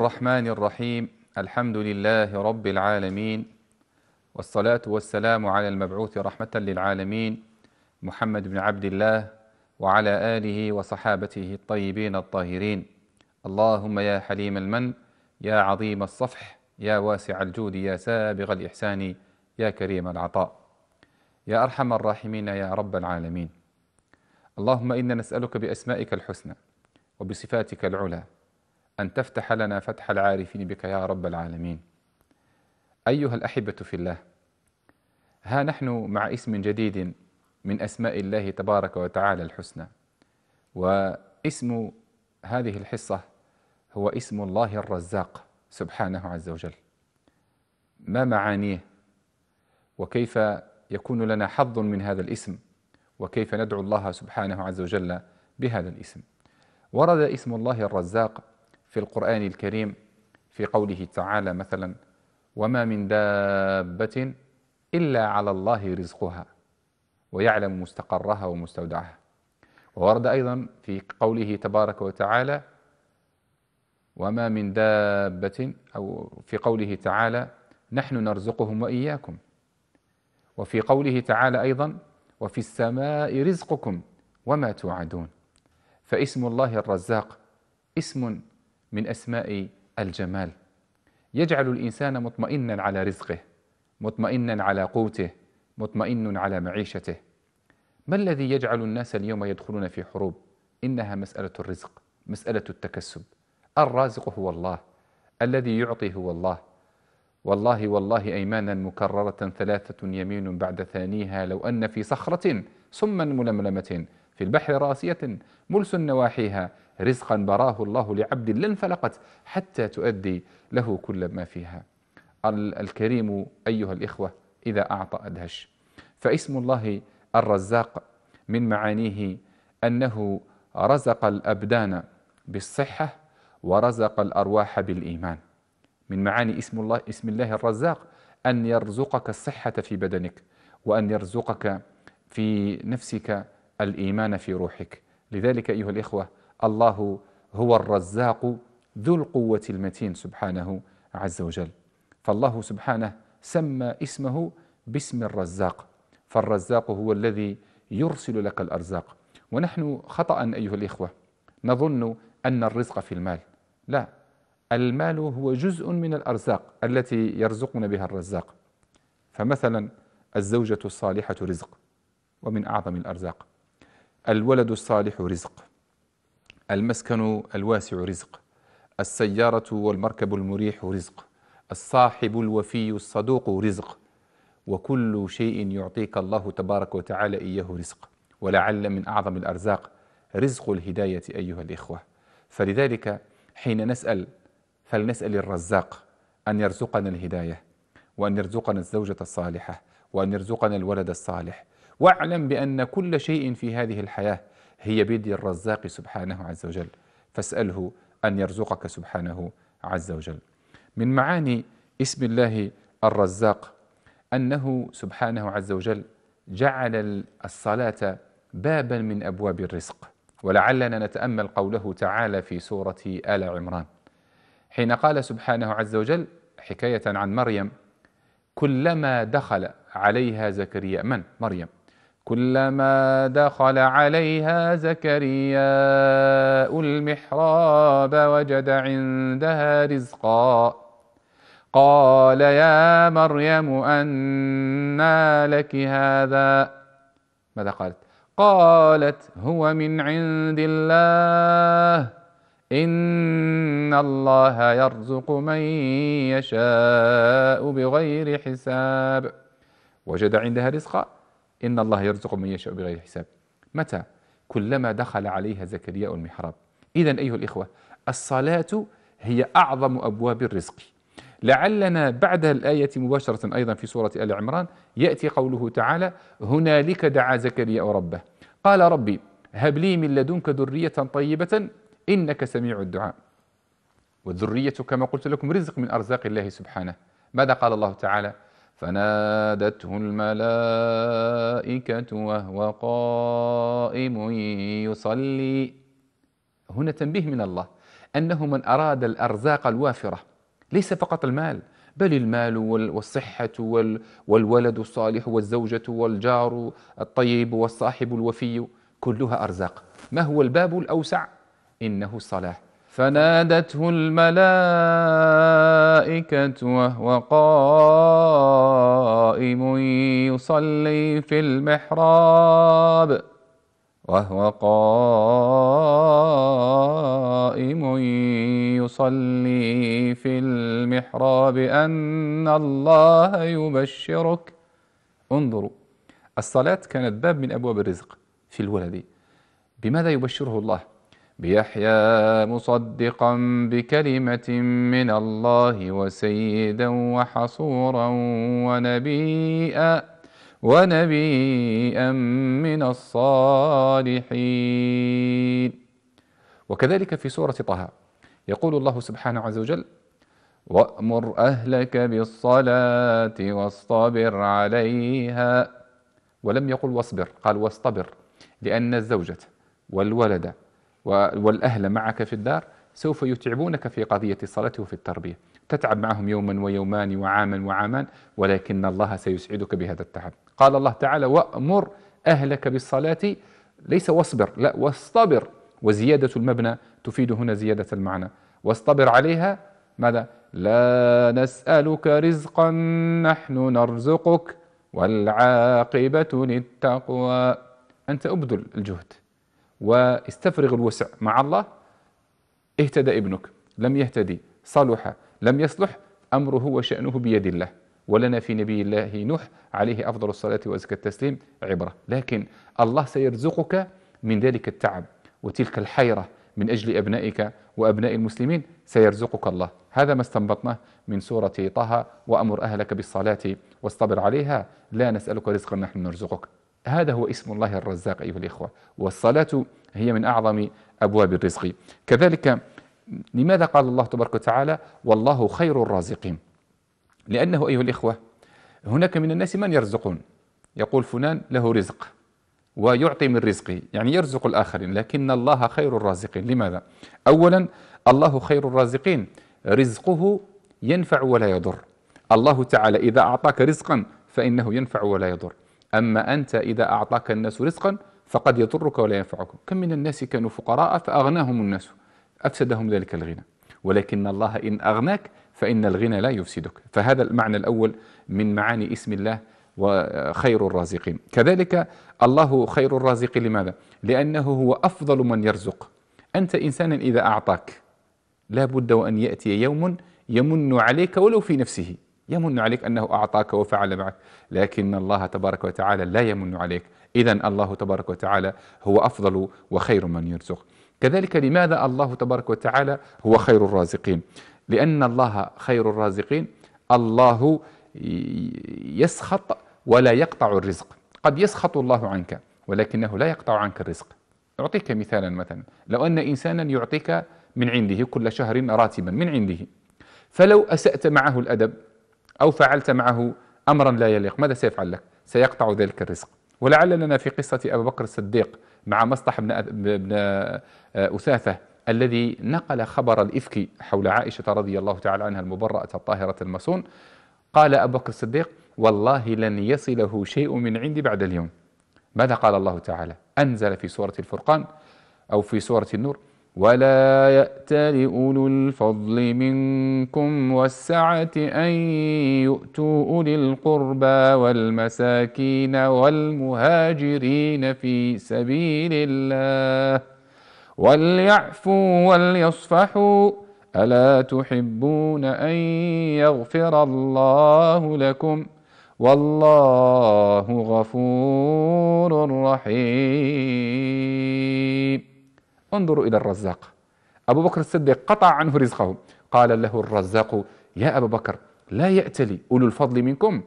الرحمن الرحيم الحمد لله رب العالمين والصلاة والسلام على المبعوث رحمة للعالمين محمد بن عبد الله وعلى آله وصحابته الطيبين الطاهرين اللهم يا حليم المن يا عظيم الصفح يا واسع الجود يا سابغ الإحسان يا كريم العطاء يا أرحم الراحمين يا رب العالمين اللهم إنا نسألك بأسمائك الحسنى وبصفاتك العلى أن تفتح لنا فتح العارفين بك يا رب العالمين أيها الأحبة في الله ها نحن مع اسم جديد من أسماء الله تبارك وتعالى الحسنى واسم هذه الحصة هو اسم الله الرزاق سبحانه عز وجل ما معانيه وكيف يكون لنا حظ من هذا الاسم وكيف ندعو الله سبحانه عز وجل بهذا الاسم ورد اسم الله الرزاق في القرآن الكريم في قوله تعالى مثلا وما من دابة إلا على الله رزقها ويعلم مستقرها ومستودعها وورد أيضا في قوله تبارك وتعالى وما من دابة أو في قوله تعالى نحن نرزقهم وإياكم وفي قوله تعالى أيضا وفي السماء رزقكم وما توعدون فاسم الله الرزاق اسم من اسماء الجمال يجعل الانسان مطمئنا على رزقه مطمئنا على قوته مطمئن على معيشته ما الذي يجعل الناس اليوم يدخلون في حروب انها مساله الرزق مساله التكسب الرازق هو الله الذي يعطي هو الله والله والله ايمانا مكرره ثلاثه يمين بعد ثانيها لو ان في صخره سما ململمه في البحر راسية ملس نواحيها رزقا براه الله لعبد لانفلقت حتى تؤدي له كل ما فيها الكريم أيها الإخوة إذا أعطى أدهش فاسم الله الرزاق من معانيه أنه رزق الأبدان بالصحة ورزق الأرواح بالإيمان من معاني اسم الله اسم الله الرزاق أن يرزقك الصحة في بدنك وأن يرزقك في نفسك الإيمان في روحك لذلك أيها الإخوة الله هو الرزاق ذو القوة المتين سبحانه عز وجل فالله سبحانه سمى اسمه باسم الرزاق فالرزاق هو الذي يرسل لك الأرزاق ونحن خطأ أيها الإخوة نظن أن الرزق في المال لا المال هو جزء من الأرزاق التي يرزقنا بها الرزاق فمثلا الزوجة الصالحة رزق ومن أعظم الأرزاق الولد الصالح رزق المسكن الواسع رزق السيارة والمركب المريح رزق الصاحب الوفي الصدوق رزق وكل شيء يعطيك الله تبارك وتعالى إياه رزق ولعل من أعظم الأرزاق رزق الهداية أيها الإخوة فلذلك حين نسأل فلنسأل الرزاق أن يرزقنا الهداية وأن يرزقنا الزوجة الصالحة وأن يرزقنا الولد الصالح واعلم بأن كل شيء في هذه الحياة هي بيد الرزاق سبحانه عز وجل فاسأله أن يرزقك سبحانه عز وجل من معاني اسم الله الرزاق أنه سبحانه عز وجل جعل الصلاة بابا من أبواب الرزق ولعلنا نتأمل قوله تعالى في سورة آل عمران حين قال سبحانه عز وجل حكاية عن مريم كلما دخل عليها زكريا من؟ مريم كلما دخل عليها زكرياء المحراب وجد عندها رزقا قال يا مريم أنى لك هذا ماذا قالت قالت هو من عند الله إن الله يرزق من يشاء بغير حساب وجد عندها رزقا إن الله يرزق من يشاء بغير حساب متى؟ كلما دخل عليها زكريا المحراب إذا أيها الإخوة الصلاة هي أعظم أبواب الرزق لعلنا بعد الآية مباشرة أيضا في سورة آل عمران يأتي قوله تعالى هنالك دعا زكريا ربه قال ربي هب لي من لدنك ذرية طيبة إنك سميع الدعاء والذرية كما قلت لكم رزق من أرزاق الله سبحانه ماذا قال الله تعالى فنادته الملائكة وهو قائم يصلي هنا تنبيه من الله أنه من أراد الأرزاق الوافرة ليس فقط المال بل المال والصحة والولد الصالح والزوجة والجار الطيب والصاحب الوفي كلها أرزاق ما هو الباب الأوسع إنه الصلاة فنادته الملائكة وهو قائم يصلي في المحراب وهو قائم يصلي في المحراب أن الله يبشرك انظروا الصلاة كانت باب من أبواب الرزق في الولد بماذا يبشره الله؟ بيحيى مصدقا بكلمة من الله وسيدا وحصورا ونبيئا ونبيئا من الصالحين وكذلك في سورة طه يقول الله سبحانه عز وجل وأمر أهلك بالصلاة واصطبر عليها ولم يقل واصبر قال واصطبر لأن الزوجة والولد والأهل معك في الدار سوف يتعبونك في قضية الصلاة وفي التربية تتعب معهم يوما ويومان وعاما وعامان ولكن الله سيسعدك بهذا التعب قال الله تعالى وأمر أهلك بالصلاة ليس واصبر لا واصطبر وزيادة المبنى تفيد هنا زيادة المعنى واصطبر عليها ماذا لا نسألك رزقا نحن نرزقك والعاقبة للتقوى أنت أبذل الجهد واستفرغ الوسع مع الله اهتدى ابنك لم يهتدي صلح لم يصلح امره وشانه بيد الله ولنا في نبي الله نوح عليه افضل الصلاه وازكى التسليم عبره لكن الله سيرزقك من ذلك التعب وتلك الحيره من اجل ابنائك وابناء المسلمين سيرزقك الله هذا ما استنبطناه من سوره طه وامر اهلك بالصلاه واصطبر عليها لا نسالك رزقا نحن نرزقك هذا هو اسم الله الرزاق أيها الإخوة والصلاة هي من أعظم أبواب الرزق كذلك لماذا قال الله تبارك وتعالى والله خير الرازقين لأنه أيها الإخوة هناك من الناس من يرزقون يقول فلان له رزق ويعطي من رزقه يعني يرزق الآخرين لكن الله خير الرازقين لماذا؟ أولا الله خير الرازقين رزقه ينفع ولا يضر الله تعالى إذا أعطاك رزقا فإنه ينفع ولا يضر أما أنت إذا أعطاك الناس رزقا فقد يضرك ولا ينفعك كم من الناس كانوا فقراء فأغناهم الناس أفسدهم ذلك الغنى ولكن الله إن أغناك فإن الغنى لا يفسدك فهذا المعنى الأول من معاني اسم الله وخير الرازقين كذلك الله خير الرازق لماذا؟ لأنه هو أفضل من يرزق أنت إنسانا إذا أعطاك لا بد وأن يأتي يوم يمن عليك ولو في نفسه يمن عليك أنه أعطاك وفعل معك لكن الله تبارك وتعالى لا يمن عليك إذا الله تبارك وتعالى هو أفضل وخير من يرزق كذلك لماذا الله تبارك وتعالى هو خير الرازقين لأن الله خير الرازقين الله يسخط ولا يقطع الرزق قد يسخط الله عنك ولكنه لا يقطع عنك الرزق أعطيك مثالا مثلا لو أن إنسانا يعطيك من عنده كل شهر راتبا من عنده فلو أسأت معه الأدب أو فعلت معه أمرا لا يليق ماذا سيفعل لك سيقطع ذلك الرزق ولعل لنا في قصة أبو بكر الصديق مع مصطح بن, بن أثاثة الذي نقل خبر الإفك حول عائشة رضي الله تعالى عنها المبرأة الطاهرة المصون قال أبو بكر الصديق والله لن يصله شيء من عندي بعد اليوم ماذا قال الله تعالى أنزل في سورة الفرقان أو في سورة النور ولا يأتل أولو الفضل منكم والسعة أن يؤتوا أولي القربى والمساكين والمهاجرين في سبيل الله وليعفوا وليصفحوا ألا تحبون أن يغفر الله لكم والله غفور رحيم انظروا إلى الرزاق أبو بكر الصديق قطع عنه رزقه قال له الرزاق يا أبا بكر لا يأتلي أولو الفضل منكم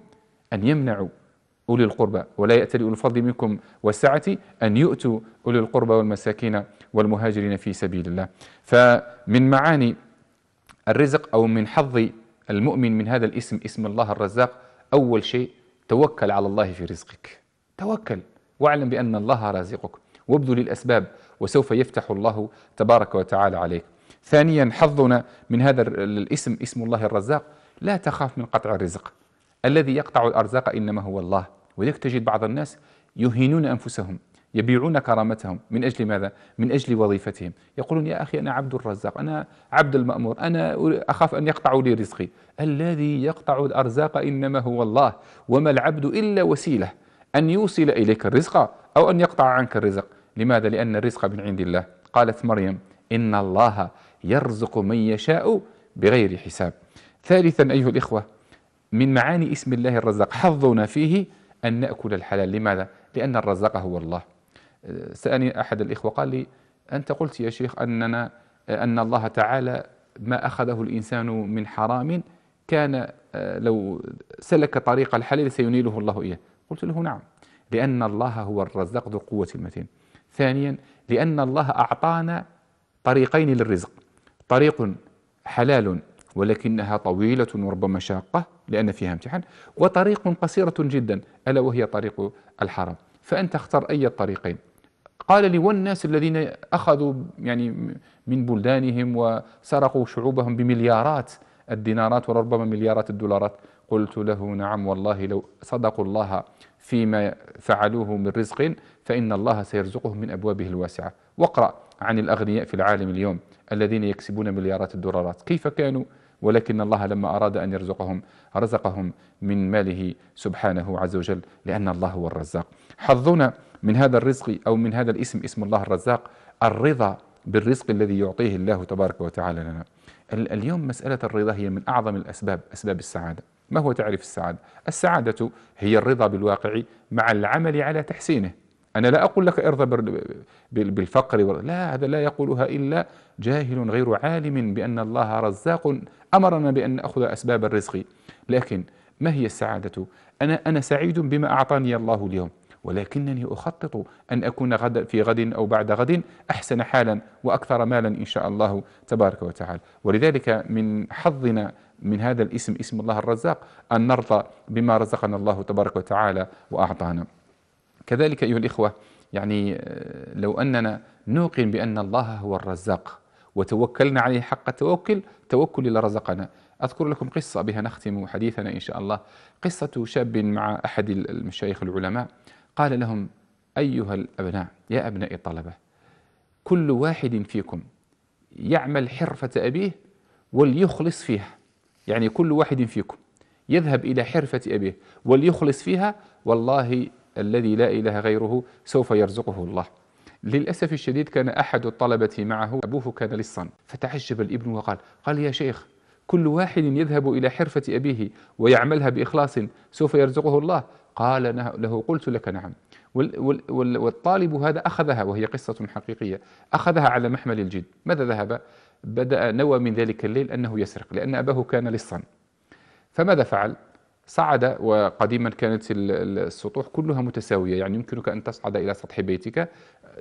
أن يمنعوا أولي القربى ولا يأتلي أولي الفضل منكم والسعة أن يؤتوا أولي القربى والمساكين والمهاجرين في سبيل الله فمن معاني الرزق أو من حظ المؤمن من هذا الاسم اسم الله الرزاق أول شيء توكل على الله في رزقك توكل واعلم بأن الله رازقك وابذل الأسباب وسوف يفتح الله تبارك وتعالى عليك ثانيا حظنا من هذا الاسم اسم الله الرزاق لا تخاف من قطع الرزق الذي يقطع الأرزاق إنما هو الله ولذلك تجد بعض الناس يهينون أنفسهم يبيعون كرامتهم من أجل ماذا؟ من أجل وظيفتهم يقولون يا أخي أنا عبد الرزاق أنا عبد المأمور أنا أخاف أن يقطعوا لي رزقي الذي يقطع الأرزاق إنما هو الله وما العبد إلا وسيلة أن يوصل إليك الرزق أو أن يقطع عنك الرزق لماذا؟ لأن الرزق من عند الله قالت مريم إن الله يرزق من يشاء بغير حساب ثالثا أيها الإخوة من معاني اسم الله الرزاق حظنا فيه أن نأكل الحلال لماذا؟ لأن الرزاق هو الله سألني أحد الإخوة قال لي أنت قلت يا شيخ أننا أن الله تعالى ما أخذه الإنسان من حرام كان لو سلك طريق الحلال سينيله الله إياه قلت له نعم لأن الله هو الرزاق ذو القوة المتين ثانيا لأن الله أعطانا طريقين للرزق طريق حلال ولكنها طويلة وربما شاقة لأن فيها امتحان وطريق قصيرة جدا ألا وهي طريق الحرام فأنت اختر أي الطريقين قال لي والناس الذين أخذوا يعني من بلدانهم وسرقوا شعوبهم بمليارات الدينارات وربما مليارات الدولارات قلت له نعم والله لو صدقوا الله فيما فعلوه من رزق فإن الله سيرزقهم من أبوابه الواسعة واقرأ عن الأغنياء في العالم اليوم الذين يكسبون مليارات الدولارات كيف كانوا ولكن الله لما أراد أن يرزقهم رزقهم من ماله سبحانه عز وجل لأن الله هو الرزاق حظنا من هذا الرزق أو من هذا الاسم اسم الله الرزاق الرضا بالرزق الذي يعطيه الله تبارك وتعالى لنا اليوم مسألة الرضا هي من أعظم الأسباب أسباب السعادة ما هو تعريف السعادة؟ السعادة هي الرضا بالواقع مع العمل على تحسينه أنا لا أقول لك ارضى بالفقر لا هذا لا يقولها إلا جاهل غير عالم بأن الله رزاق أمرنا بأن نأخذ أسباب الرزق لكن ما هي السعادة؟ أنا أنا سعيد بما أعطاني الله اليوم ولكنني أخطط أن أكون غد في غد أو بعد غد أحسن حالا وأكثر مالا إن شاء الله تبارك وتعالى ولذلك من حظنا من هذا الاسم اسم الله الرزاق أن نرضى بما رزقنا الله تبارك وتعالى وأعطانا كذلك أيها الإخوة يعني آه، لو أننا نوقن بأن الله هو الرزاق وتوكلنا عليه حق التوكل توكل لرزقنا أذكر لكم قصة بها نختم حديثنا إن شاء الله قصة شاب مع أحد المشايخ العلماء قال لهم أيها الأبناء يا أبناء الطلبة كل واحد فيكم يعمل حرفة أبيه وليخلص فيها يعني كل واحد فيكم يذهب إلى حرفة أبيه وليخلص فيها والله الذي لا إله غيره سوف يرزقه الله للأسف الشديد كان أحد الطلبة معه أبوه كان لصا فتعجب الابن وقال قال يا شيخ كل واحد يذهب إلى حرفة أبيه ويعملها بإخلاص سوف يرزقه الله قال له قلت لك نعم والطالب هذا أخذها وهي قصة حقيقية أخذها على محمل الجد ماذا ذهب؟ بدأ نوى من ذلك الليل أنه يسرق لأن أباه كان لصا فماذا فعل؟ صعد وقديما كانت السطوح كلها متساوية يعني يمكنك أن تصعد إلى سطح بيتك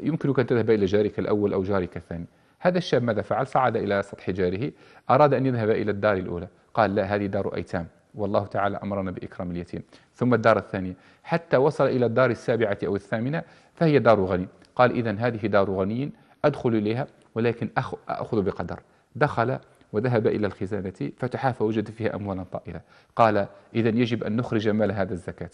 يمكنك أن تذهب إلى جارك الأول أو جارك الثاني هذا الشاب ماذا فعل؟ صعد إلى سطح جاره أراد أن يذهب إلى الدار الأولى قال لا هذه دار أيتام والله تعالى أمرنا بإكرام اليتيم ثم الدار الثانية حتى وصل إلى الدار السابعة أو الثامنة فهي دار غني قال إذا هذه دار غني أدخل إليها ولكن أخذ بقدر دخل وذهب إلى الخزانة فتحها فوجد فيها أموالا طائلة قال إذا يجب أن نخرج مال هذا الزكاة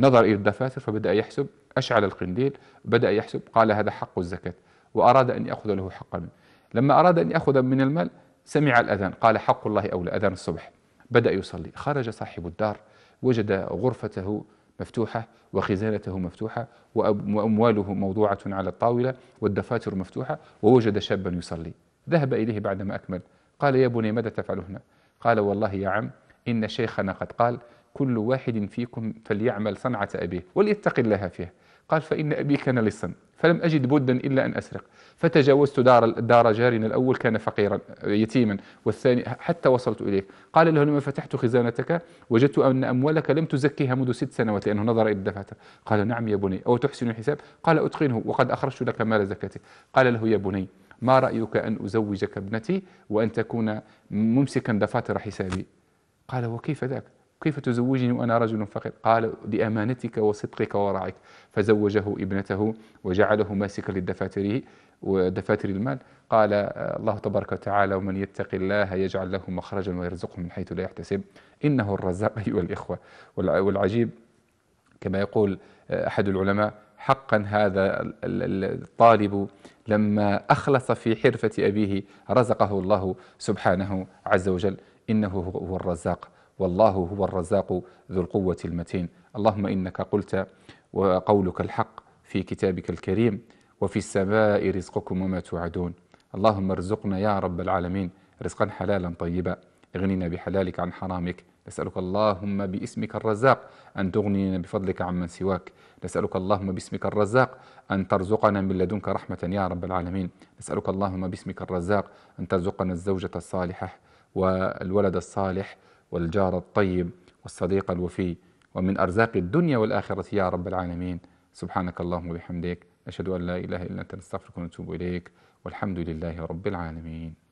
نظر إلى الدفاتر فبدأ يحسب أشعل القنديل بدأ يحسب قال هذا حق الزكاة وأراد أن يأخذ له حقا لما أراد أن يأخذ من المال سمع الأذان قال حق الله أولى أذان الصبح بدأ يصلي خرج صاحب الدار وجد غرفته مفتوحة وخزانته مفتوحة وأمواله موضوعة على الطاولة والدفاتر مفتوحة ووجد شابا يصلي ذهب إليه بعدما أكمل قال يا بني ماذا تفعل هنا قال والله يا عم إن شيخنا قد قال كل واحد فيكم فليعمل صنعة أبيه وليتق الله فيه قال فإن أبي كان لصا فلم أجد بدا إلا أن أسرق فتجاوزت دار دار جارنا الأول كان فقيرا يتيما والثاني حتى وصلت إليه قال له لما فتحت خزانتك وجدت أن أموالك لم تزكيها منذ ست سنوات لأنه نظر إلى الدفاتر قال نعم يا بني أو تحسن الحساب قال أتقنه وقد أخرجت لك مال زكاته قال له يا بني ما رأيك أن أزوجك ابنتي وأن تكون ممسكا دفاتر حسابي قال وكيف ذاك كيف تزوجني وأنا رجل فقير قال لأمانتك وصدقك ورعك فزوجه ابنته وجعله ماسكا لدفاتره ودفاتر المال قال الله تبارك وتعالى ومن يتق الله يجعل له مخرجا ويرزقه من حيث لا يحتسب إنه الرزاق أيها الإخوة والعجيب كما يقول آه، أحد العلماء حقا هذا الطالب لما أخلص في حرفة أبيه رزقه الله سبحانه عز وجل إنه هو الرزاق والله هو الرزاق ذو القوة المتين اللهم إنك قلت وقولك الحق في كتابك الكريم وفي السماء رزقكم وما توعدون اللهم ارزقنا يا رب العالمين رزقا حلالا طيبا اغننا بحلالك عن حرامك نسألك اللهم باسمك الرزاق أن تغنينا بفضلك عمن سواك نسألك اللهم باسمك الرزاق أن ترزقنا من لدنك رحمة يا رب العالمين نسألك اللهم باسمك الرزاق أن ترزقنا الزوجة الصالحة والولد الصالح والجار الطيب والصديق الوفي ومن أرزاق الدنيا والآخرة يا رب العالمين سبحانك اللهم وبحمدك أشهد أن لا إله إلا أنت نستغفرك ونتوب إليك والحمد لله رب العالمين